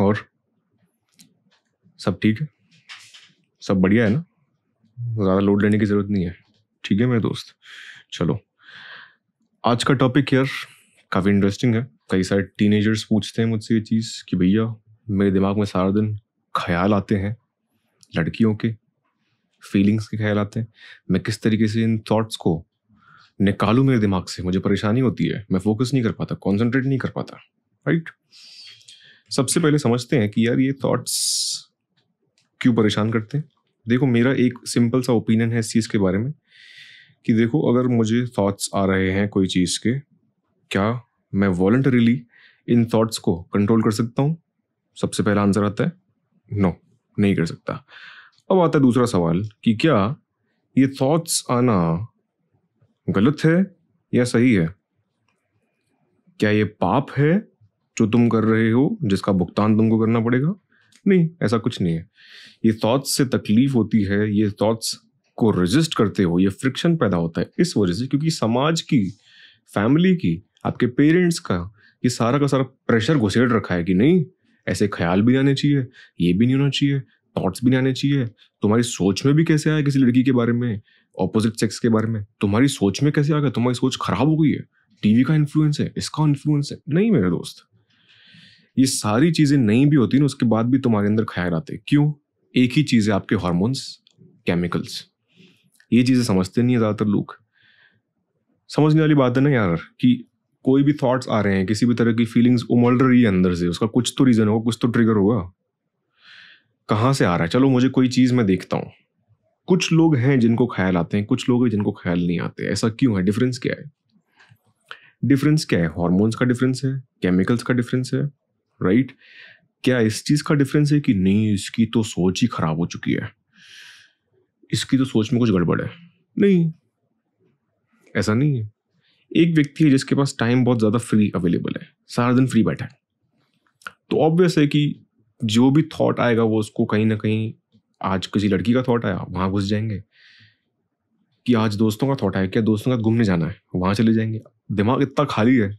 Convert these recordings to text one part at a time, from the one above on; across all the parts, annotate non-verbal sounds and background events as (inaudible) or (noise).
और सब ठीक है सब बढ़िया है ना ज़्यादा लोड लेने की ज़रूरत नहीं है ठीक है मेरे दोस्त चलो आज का टॉपिक यार काफ़ी इंटरेस्टिंग है कई सारे टीनेजर्स पूछते हैं मुझसे ये चीज़ कि भैया मेरे दिमाग में सारा दिन ख्याल आते हैं लड़कियों के फीलिंग्स के ख्याल आते हैं मैं किस तरीके से इन थॉट्स को निकालू मेरे दिमाग से मुझे परेशानी होती है मैं फोकस नहीं कर पाता कॉन्सेंट्रेट नहीं कर पाता राइट right? सबसे पहले समझते हैं कि यार ये थॉट्स क्यों परेशान करते हैं देखो मेरा एक सिंपल सा ओपिनियन है इस चीज़ के बारे में कि देखो अगर मुझे थॉट्स आ रहे हैं कोई चीज़ के क्या मैं वॉल्टरीली इन थॉट्स को कंट्रोल कर सकता हूँ सबसे पहला आंसर आता है नो no, नहीं कर सकता अब आता है दूसरा सवाल कि क्या ये थॉट्स आना गलत है या सही है क्या ये पाप है जो तुम कर रहे हो जिसका भुगतान तुमको करना पड़ेगा नहीं ऐसा कुछ नहीं है ये थॉट्स से तकलीफ होती है ये थॉट्स को रजिस्ट करते हो ये फ्रिक्शन पैदा होता है इस वजह से क्योंकि समाज की फैमिली की आपके पेरेंट्स का ये सारा का सारा प्रेशर घुसेड़ रखा है कि नहीं ऐसे ख्याल भी आने चाहिए ये भी नहीं होना चाहिए थॉट्स भी नहीं आने चाहिए तुम्हारी सोच में भी कैसे आया किसी लड़की के बारे में ऑपोजिट सेक्स के बारे में तुम्हारी सोच में कैसे आ गया तुम्हारी सोच खराब हो गई है टीवी का इन्फ्लुएंस है इसका इन्फ्लुएंस है नहीं मेरे दोस्त ये सारी चीज़ें नहीं भी होती ना उसके बाद भी तुम्हारे अंदर ख्याल आते क्यों एक ही चीज़ है आपके हॉर्मोन्स केमिकल्स ये चीज़ें समझते नहीं है ज़्यादातर लोग समझने वाली बात है ना यार कि कोई भी थॉट्स आ रहे हैं किसी भी तरह की फीलिंग्स उमड़ रही है अंदर से उसका कुछ तो रीज़न होगा कुछ तो ट्रिगर होगा कहाँ से आ रहा है चलो मुझे कोई चीज़ मैं देखता हूँ कुछ लोग हैं जिनको ख्याल आते हैं कुछ लोग हैं जिनको ख्याल नहीं आते ऐसा क्यों है डिफरेंस क्या है डिफरेंस क्या है हॉर्मोन्स का डिफरेंस है केमिकल्स का डिफरेंस है राइट क्या इस चीज का डिफरेंस है कि नहीं इसकी तो सोच ही खराब हो चुकी है इसकी तो सोच में कुछ गड़बड़ है नहीं ऐसा नहीं है एक व्यक्ति है जिसके पास टाइम बहुत ज़्यादा फ्री अवेलेबल है सारा दिन फ्री बैठा है तो ऑब्वियस है कि जो भी थॉट आएगा वो उसको कहीं ना कहीं आज किसी लड़की का थॉट आया वहां घुस जाएंगे कि आज दोस्तों का थॉट आया क्या दोस्तों का घूमने जाना है वहां चले जाएंगे दिमाग इतना खाली है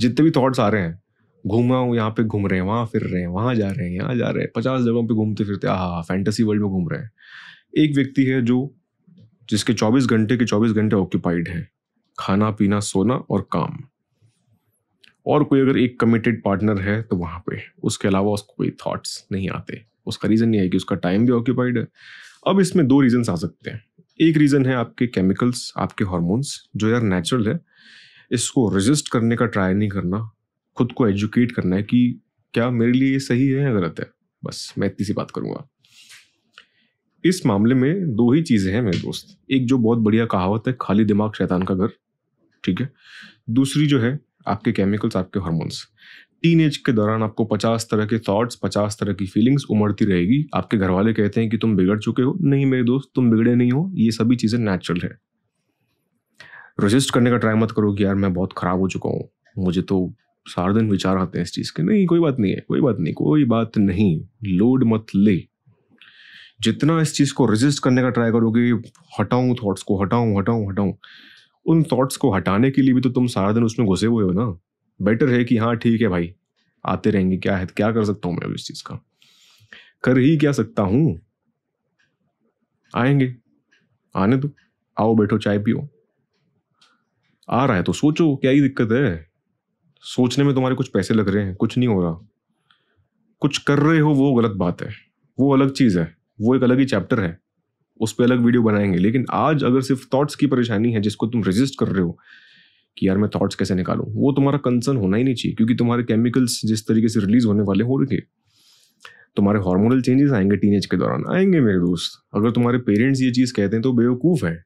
जितने भी थॉट्स आ रहे हैं घूमा हूँ यहाँ पे घूम रहे हैं वहाँ फिर रहे हैं वहाँ जा रहे हैं यहाँ जा रहे हैं पचास जगहों पे घूमते फिरते हाँ फैंटेसी वर्ल्ड में घूम रहे हैं एक व्यक्ति है जो जिसके चौबीस घंटे के चौबीस घंटे ऑक्यूपाइड है खाना पीना सोना और काम और कोई अगर एक कमिटेड पार्टनर है तो वहाँ पे उसके अलावा उसको कोई थाट्स नहीं आते उसका रीज़न ये है कि उसका टाइम भी ऑक्यूपाइड है अब इसमें दो रीजन्स आ सकते हैं एक रीज़न है आपके केमिकल्स आपके हॉर्मोन्स जो यार नेचुरल है इसको रेजिस्ट करने का ट्राई नहीं करना खुद को एजुकेट करना है कि क्या मेरे लिए ये सही है या गलत है बस मैं इतनी सी बात करूंगा इस मामले में दो ही चीज़ें हैं मेरे दोस्त एक जो बहुत बढ़िया कहावत है खाली दिमाग शैतान का घर ठीक है दूसरी जो है आपके केमिकल्स आपके हार्मोन्स टीन एज के दौरान आपको पचास तरह के थॉट्स पचास तरह की फीलिंग्स उमड़ती रहेगी आपके घर वाले कहते हैं कि तुम बिगड़ चुके हो नहीं मेरे दोस्त तुम बिगड़े नहीं हो ये सभी चीज़ें नेचुरल है रजिस्ट करने का ट्राई मत करो कि यार मैं बहुत ख़राब हो चुका हूँ मुझे तो सारा दिन विचार आते हैं इस चीज़ के नहीं कोई बात नहीं है कोई बात नहीं कोई बात नहीं लोड मत ले जितना इस चीज़ को रेजिस्ट करने का ट्राई करोगे हटाऊं थॉट्स को हटाऊं हटाऊं हटाऊं उन थॉट्स को हटाने के लिए भी तो तुम सारा दिन उसमें घुसे हुए हो ना बेटर है कि हाँ ठीक है भाई आते रहेंगे क्या है क्या कर सकता हूं मैं इस चीज़ का कर ही क्या सकता हूं आएंगे आने दो आओ बैठो चाय पियो आ रहा है तो सोचो क्या ही दिक्कत है सोचने में तुम्हारे कुछ पैसे लग रहे हैं कुछ नहीं हो रहा कुछ कर रहे हो वो गलत बात है वो अलग चीज़ है वो एक अलग ही चैप्टर है उस पर अलग वीडियो बनाएंगे लेकिन आज अगर सिर्फ थॉट्स की परेशानी है जिसको तुम रजिस्ट कर रहे हो कि यार मैं थॉट्स कैसे निकालूं वो तुम्हारा कंसर्न होना ही नहीं चाहिए क्योंकि तुम्हारे केमिकल्स जिस तरीके से रिलीज होने वाले हो रहे तुम्हारे हार्मोनल चेंजेस आएंगे टीनेज के दौरान आएंगे मेरे दोस्त अगर तुम्हारे पेरेंट्स ये चीज़ कहते हैं तो बेवकूफ़ है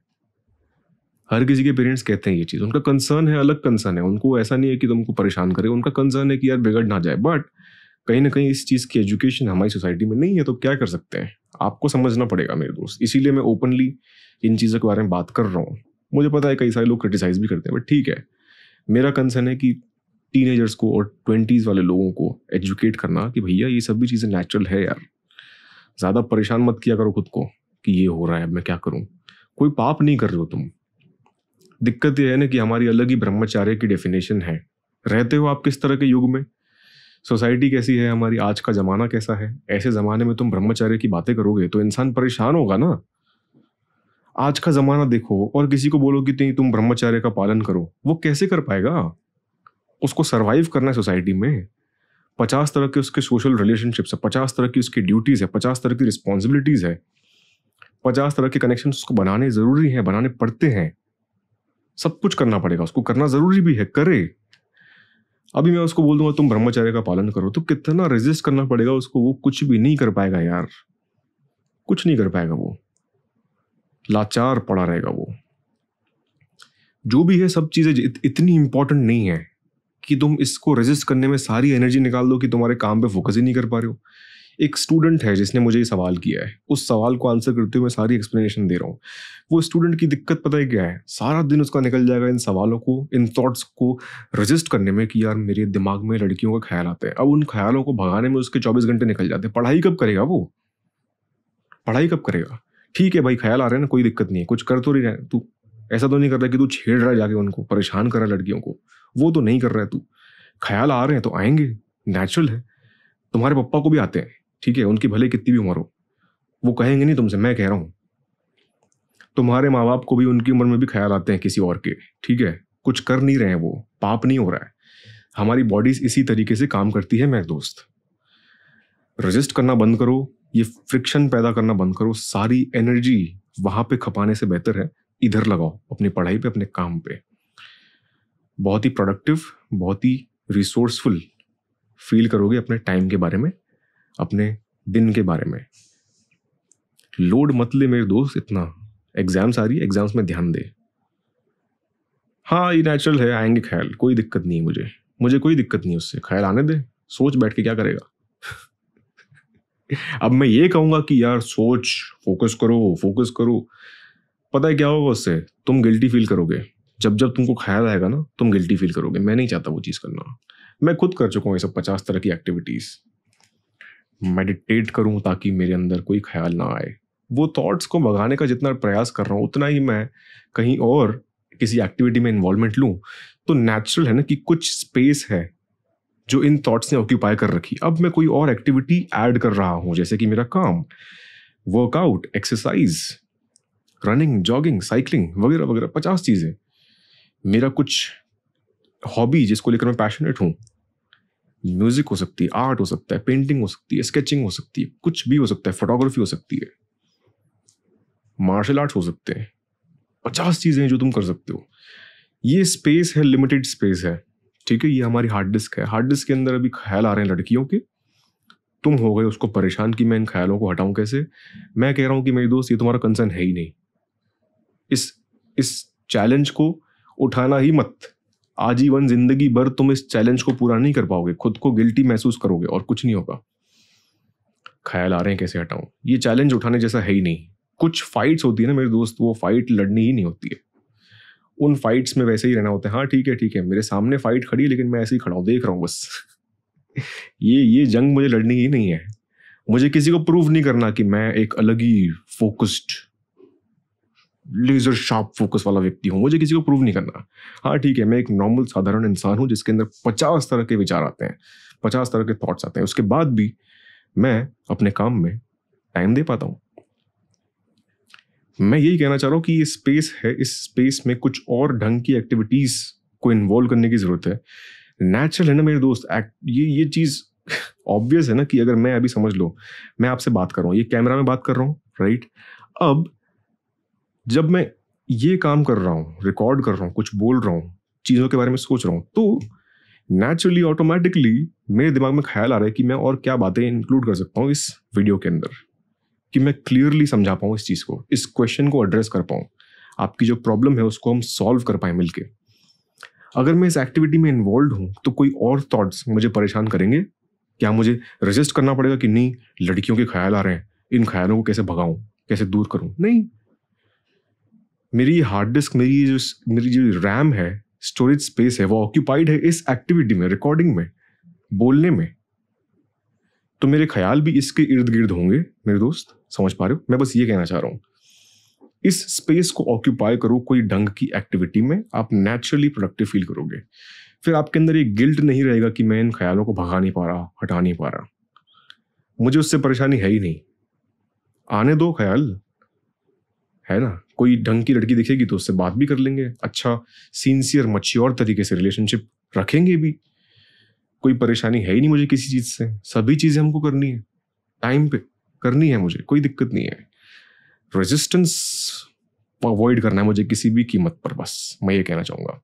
हर किसी के पेरेंट्स कहते हैं ये चीज़ उनका कंसर्न है अलग कंसर्न है उनको ऐसा नहीं है कि तुमको परेशान करे उनका कंसर्न है कि यार बिगड़ ना जाए बट कहीं ना कहीं इस चीज़ की एजुकेशन हमारी सोसाइटी में नहीं है तो क्या कर सकते हैं आपको समझना पड़ेगा मेरे दोस्त इसीलिए मैं ओपनली इन चीज़ों के बारे में बात कर रहा हूँ मुझे पता है कई सारे लोग क्रिटिसाइज भी करते हैं बट ठीक है मेरा कंसर्न है कि टीनेजर्स को और ट्वेंटीज़ वाले लोगों को एजुकेट करना कि भैया ये सभी चीज़ें नेचुरल है यार ज़्यादा परेशान मत किया करो खुद को कि ये हो रहा है अब मैं क्या करूँ कोई पाप नहीं कर रहे हो तुम दिक्कत यह है ना कि हमारी अलग ही ब्रह्मचार्य की डेफिनेशन है रहते हो आप किस तरह के युग में सोसाइटी कैसी है हमारी आज का ज़माना कैसा है ऐसे ज़माने में तुम ब्रह्मचार्य की बातें करोगे तो इंसान परेशान होगा ना आज का ज़माना देखो और किसी को बोलो कि नहीं तुम ब्रह्मचार्य का पालन करो वो कैसे कर पाएगा उसको सर्वाइव करना है सोसाइटी में पचास तरह के उसके सोशल रिलेशनशिप्स है पचास तरह की उसकी ड्यूटीज़ है पचास तरह की रिस्पॉन्सिबिलिटीज़ है पचास तरह के कनेक्शन उसको बनाने ज़रूरी हैं बनाने पड़ते हैं सब कुछ करना पड़ेगा उसको करना जरूरी भी है करे अभी मैं उसको बोल दूंगा तुम ब्रह्मचर्य का पालन करो तो कितना रेजिस्ट करना पड़ेगा उसको वो कुछ भी नहीं कर पाएगा यार कुछ नहीं कर पाएगा वो लाचार पड़ा रहेगा वो जो भी है सब चीजें इत, इतनी इंपॉर्टेंट नहीं है कि तुम इसको रेजिस्ट करने में सारी एनर्जी निकाल दो कि तुम्हारे काम पे फोकस ही नहीं कर पा रहे हो एक स्टूडेंट है जिसने मुझे ये सवाल किया है उस सवाल को आंसर करते हुए मैं सारी एक्सप्लेनेशन दे रहा हूँ वो स्टूडेंट की दिक्कत पता है क्या है सारा दिन उसका निकल जाएगा इन सवालों को इन थाट्स को रजिस्ट करने में कि यार मेरे दिमाग में लड़कियों का ख्याल आते हैं अब उन ख्यालों को भगाने में उसके चौबीस घंटे निकल जाते हैं पढ़ाई कब करेगा वो पढ़ाई कब करेगा ठीक है भाई ख्याल आ रहे हैं ना कोई दिक्कत नहीं है कुछ कर तो नहीं रहे तू ऐसा तो नहीं कर रहा कि तू छेड़ रहा है जाके उनको परेशान कर रहा है लड़कियों को वो तो नहीं कर रहा है तू ख्याल आ रहे हैं तो आएंगे नेचुरल है तुम्हारे पप्पा को भी आते हैं ठीक है उनकी भले कितनी भी उम्र हो वो कहेंगे नहीं तुमसे मैं कह रहा हूँ तुम्हारे माँ बाप को भी उनकी उम्र में भी ख्याल आते हैं किसी और के ठीक है कुछ कर नहीं रहे हैं वो पाप नहीं हो रहा है हमारी बॉडीज इसी तरीके से काम करती है मेरे दोस्त रजिस्ट करना बंद करो ये फ्रिक्शन पैदा करना बंद करो सारी एनर्जी वहां पे खपाने से बेहतर है इधर लगाओ अपनी पढ़ाई पे अपने काम पे बहुत ही प्रोडक्टिव बहुत ही रिसोर्सफुल फील करोगे अपने टाइम के बारे में अपने दिन के बारे में लोड मत ले मेरे दोस्त इतना एग्जाम्स आ रही है एग्जाम्स में ध्यान दे हाँ ये नेचुरल है आएंगे ख्याल कोई दिक्कत नहीं मुझे मुझे कोई दिक्कत नहीं उससे ख्याल आने दे सोच बैठ के क्या करेगा (laughs) अब मैं ये कहूंगा कि यार सोच फोकस करो फोकस करो पता है क्या होगा उससे तुम गिल्टी फील करोगे जब जब तुमको ख्याल आएगा ना तुम गिल्टी फील करोगे मैं नहीं चाहता वो चीज़ करना मैं खुद कर चुका हूँ ये सब पचास तरह की एक्टिविटीज़ मेडिटेट करूं ताकि मेरे अंदर कोई ख्याल ना आए वो थॉट्स को भगाने का जितना प्रयास कर रहा हूं उतना ही मैं कहीं और किसी एक्टिविटी में इन्वॉल्वमेंट लूं तो नेचुरल है ना कि कुछ स्पेस है जो इन थॉट्स ने ऑक्यूपाई कर रखी अब मैं कोई और एक्टिविटी ऐड कर रहा हूँ जैसे कि मेरा काम workout exercise running jogging cycling वगैरह वगैरह पचास चीज़ें मेरा कुछ हॉबी जिसको लेकर मैं पैशनेट हूँ म्यूजिक हो सकती है आर्ट हो सकता है पेंटिंग हो सकती है स्केचिंग हो सकती है कुछ भी हो सकता है फोटोग्राफी हो सकती है मार्शल आर्ट्स हो सकते हैं पचास चीज़ें जो तुम कर सकते हो ये स्पेस है लिमिटेड स्पेस है ठीक है ये हमारी हार्ड डिस्क है हार्ड डिस्क के अंदर अभी ख्याल आ रहे हैं लड़कियों के तुम हो गए उसको परेशान कि मैं इन ख्यालों को हटाऊं कैसे मैं कह रहा हूं कि मेरे दोस्त ये तुम्हारा कंसर्न है ही नहीं इस इस चैलेंज को उठाना ही मत आजीवन जिंदगी भर तुम इस चैलेंज को पूरा नहीं कर पाओगे खुद को गिल्टी महसूस करोगे और कुछ नहीं होगा ख्याल आ रहे हैं कैसे हटाऊं ये चैलेंज उठाने जैसा है ही नहीं कुछ फाइट्स होती है ना मेरे दोस्त वो फाइट लड़नी ही नहीं होती है उन फाइट्स में वैसे ही रहना होता है हाँ ठीक है ठीक है मेरे सामने फाइट खड़ी है लेकिन मैं ऐसे ही खड़ा हूँ देख रहा हूँ बस (laughs) ये ये जंग मुझे लड़नी ही नहीं है मुझे किसी को प्रूव नहीं करना कि मैं एक अलग ही फोकस्ड लेजर शार्प फोकस वाला व्यक्ति हूँ मुझे किसी को प्रूव नहीं करना हाँ ठीक है मैं एक नॉर्मल साधारण इंसान हूँ जिसके अंदर पचास तरह के विचार आते हैं पचास तरह के थॉट्स आते हैं उसके बाद भी मैं अपने काम में टाइम दे पाता हूँ मैं यही कहना चाह रहा हूँ कि ये स्पेस है इस स्पेस में कुछ और ढंग की एक्टिविटीज़ को इन्वॉल्व करने की ज़रूरत है नेचुरल है ना मेरे दोस्त एक्ट ये ये चीज़ ऑब्वियस है ना कि अगर मैं अभी समझ लो मैं आपसे बात कर रहा हूँ ये कैमरा में बात कर रहा हूँ राइट अब जब मैं ये काम कर रहा हूँ रिकॉर्ड कर रहा हूँ कुछ बोल रहा हूँ चीज़ों के बारे में सोच रहा हूँ तो नेचुरली ऑटोमेटिकली मेरे दिमाग में ख्याल आ रहा है कि मैं और क्या बातें इंक्लूड कर सकता हूँ इस वीडियो के अंदर कि मैं क्लियरली समझा पाऊँ इस चीज़ को इस क्वेश्चन को एड्रेस कर पाऊँ आपकी जो प्रॉब्लम है उसको हम सॉल्व कर पाए मिलके अगर मैं इस एक्टिविटी में इन्वॉल्व हूँ तो कोई और थाट्स मुझे परेशान करेंगे क्या मुझे रजिस्ट करना पड़ेगा कि नहीं लड़कियों के ख्याल आ रहे हैं इन ख्यालों को कैसे भगाऊँ कैसे दूर करूँ नहीं मेरी हार्ड डिस्क मेरी जो मेरी जो रैम है स्टोरेज स्पेस है वो ऑक्यूपाइड है इस एक्टिविटी में रिकॉर्डिंग में बोलने में तो मेरे ख्याल भी इसके इर्द गिर्द होंगे मेरे दोस्त समझ पा रहे हो मैं बस ये कहना चाह रहा हूँ इस स्पेस को ऑक्यूपाई करो कोई ढंग की एक्टिविटी में आप नेचुरली प्रोडक्टिव फील करोगे फिर आपके अंदर ये गिल्ट नहीं रहेगा कि मैं इन ख्यालों को भगा नहीं पा रहा हटा नहीं पा रहा मुझे उससे परेशानी है ही नहीं आने दो ख्याल है ना कोई ढंग की लड़की दिखेगी तो उससे बात भी कर लेंगे अच्छा सिंसियर मच्योर तरीके से रिलेशनशिप रखेंगे भी कोई परेशानी है ही नहीं मुझे किसी चीज़ से सभी चीज़ें हमको करनी है टाइम पे करनी है मुझे कोई दिक्कत नहीं है रेजिस्टेंस अवॉइड करना है मुझे किसी भी कीमत पर बस मैं ये कहना चाहूँगा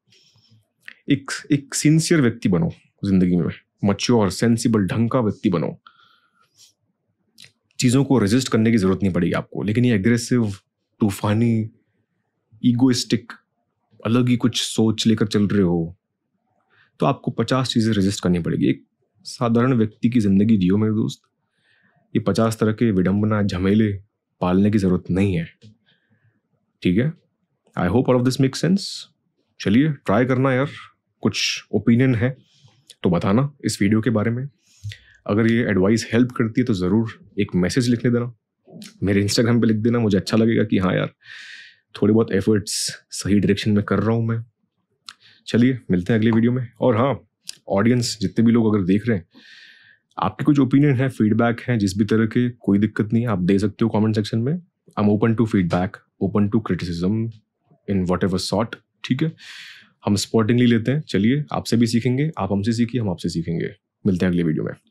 एक एक सिंसियर व्यक्ति बनो जिंदगी में मच्योर सेंसिबल ढंग का व्यक्ति बनो चीज़ों को रेजिस्ट करने की ज़रूरत नहीं पड़ेगी आपको लेकिन ये एग्रेसिव तूफानी ईगोइस्टिक अलग ही कुछ सोच लेकर चल रहे हो तो आपको पचास चीज़ें रजिस्ट करनी पड़ेगी एक साधारण व्यक्ति की ज़िंदगी जियो मेरे दोस्त ये पचास तरह के विडम्बना झमेले पालने की ज़रूरत नहीं है ठीक है I hope all of this make sense चलिए ट्राई करना यार कुछ ओपिनियन है तो बताना इस वीडियो के बारे में अगर ये एडवाइस हेल्प करती है तो ज़रूर एक मैसेज लिखने देना मेरे इंस्टाग्राम पे लिख देना मुझे अच्छा लगेगा कि हाँ यार थोड़े बहुत एफर्ट्स सही डायरेक्शन में कर रहा हूँ मैं चलिए मिलते हैं अगले वीडियो में और हाँ ऑडियंस जितने भी लोग अगर देख रहे हैं आपके कुछ ओपिनियन है फीडबैक है जिस भी तरह के कोई दिक्कत नहीं है आप दे सकते हो कमेंट सेक्शन में I am open to feedback open to criticism in whatever sort ठीक है हम स्पॉटिंगली लेते हैं चलिए आपसे भी सीखेंगे आप हमसे सीखिए हम आपसे सीखेंगे मिलते हैं अगले वीडियो में